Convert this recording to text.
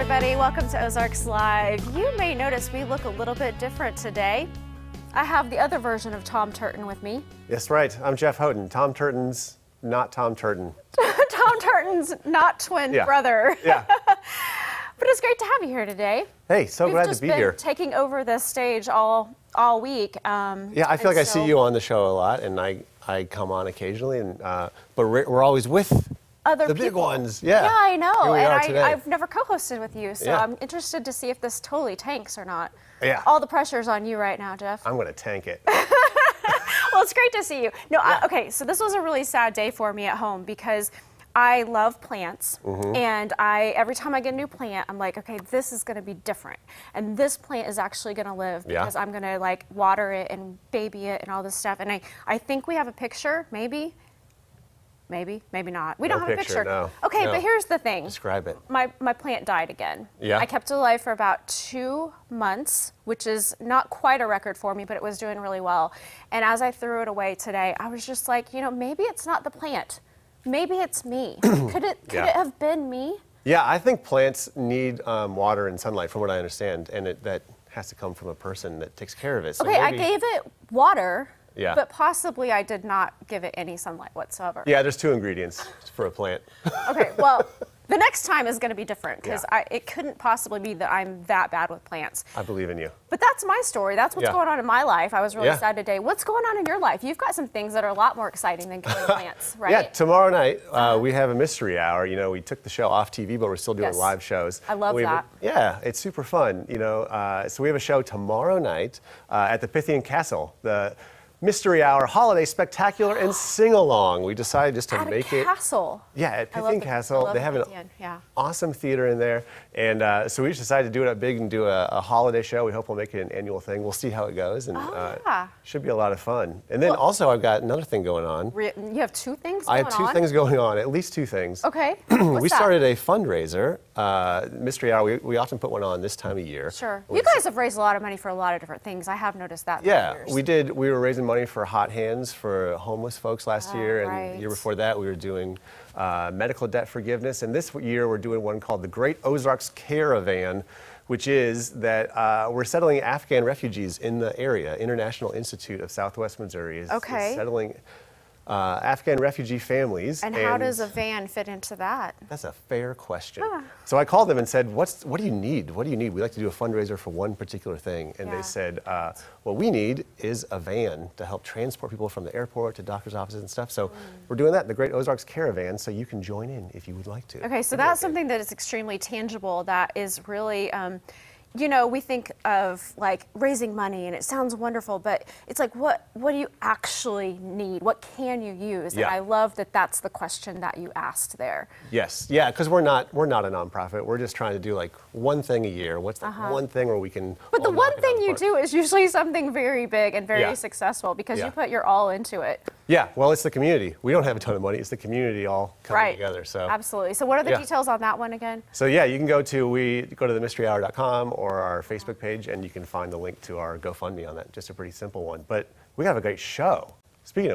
everybody. Welcome to Ozarks Live. You may notice we look a little bit different today. I have the other version of Tom Turton with me. That's right. I'm Jeff Houghton. Tom Turton's not Tom Turton. Tom Turton's not twin yeah. brother. Yeah. but it's great to have you here today. Hey, so We've glad to be here. Taking over the stage all all week. Um, yeah, I feel like so... I see you on the show a lot, and I I come on occasionally, and uh, but we're always with other the people. big ones, yeah. Yeah, I know. And I, have never co-hosted with you, so yeah. I'm interested to see if this totally tanks or not. Yeah. All the pressure's on you right now, Jeff. I'm gonna tank it. well, it's great to see you. No, yeah. I, okay. So this was a really sad day for me at home because. I love plants, mm-hmm. and I every time I get a new plant, I'm like, okay, this is gonna be different, and this plant is actually gonna live because yeah. I'm gonna like water it and baby it and all this stuff. And I I think we have a picture, maybe Maybe, maybe not. We no don't have picture, a picture. No. Okay, no. but here's the thing. Describe it. My my plant died again. Yeah. I kept it alive for about two months, which is not quite a record for me, but it was doing really well. And as I threw it away today, I was just like, you know, maybe it's not the plant. Maybe it's me. could it could yeah. it have been me? Yeah, I think plants need um, water and sunlight, from what I understand, and it, that has to come from a person that takes care of it. So okay, maybe... I gave it water yeah. But possibly I did not give it any sunlight whatsoever. Yeah, there's two ingredients for a plant. okay, well, the next time is going to be different because yeah. it couldn't possibly be that I'm that bad with plants. I believe in you. But that's my story. That's what's yeah. going on in my life. I was really yeah. sad today. What's going on in your life? You've got some things that are a lot more exciting than killing plants, right? Yeah, tomorrow night uh, we have a mystery hour. You know, we took the show off TV, but we're still doing yes. live shows. I love we that. A, yeah, it's super fun. You know, uh, so we have a show tomorrow night uh, at the Pythian Castle. The Mystery Hour Holiday Spectacular and Sing Along. We decided just to at make it. Castle. Yeah, at Piffin Castle. they have an yeah. awesome theater in there. And uh, so we just decided to do it up big and do a, a, holiday show. We hope we'll make it an annual thing. We'll see how it goes. And oh, uh, yeah. should be a lot of fun. And then well, also, I've got another thing going on. You have two things I have two on? things going on, at least two things. Okay. we that? started a fundraiser, uh, Mystery Hour. We, we often put one on this time of year. Sure. You guys have raised a lot of money for a lot of different things. I have noticed that. Yeah, we did. We were raising money for Hot Hands for homeless folks last ah, year, and right. the year before that we were doing uh, medical debt forgiveness, and this year we're doing one called the Great Ozarks Caravan, which is that uh, we're settling Afghan refugees in the area. International Institute of Southwest Missouri is, okay. is settling uh, Afghan refugee families. And, how does a van fit into that? That's a fair question. So I called them and said, What's, What do you need? What do you need? We like to do a fundraiser for one particular thing. And yeah. they said, uh, What we need is a van to help transport people from the airport to doctor's offices and stuff. So mm. we're doing that, the Great Ozarks Caravan. So you can join in if you would like to. Okay, so that's something that is extremely tangible that is really. Um, you know, we think of like raising money and it sounds wonderful, but it's like, what, what do you actually need? What can you use? Yeah. And I love that that's the question that you asked there. Yes, yeah, because we're not, we're not a nonprofit. We're just trying to do like one thing a year. What's the uh -huh. one thing where we can. But the one thing you do is usually something very big and very yeah. successful because yeah. you put your all into it. Yeah, well, it's the community. We don't have a ton of money. It's the community all coming right. together. So absolutely. So what are the yeah. details on that one again? So yeah, you can go to we go to themysteryhour.com or our Facebook page, and you can find the link to our GoFundMe on that. Just a pretty simple one, but we have a great show. Speaking of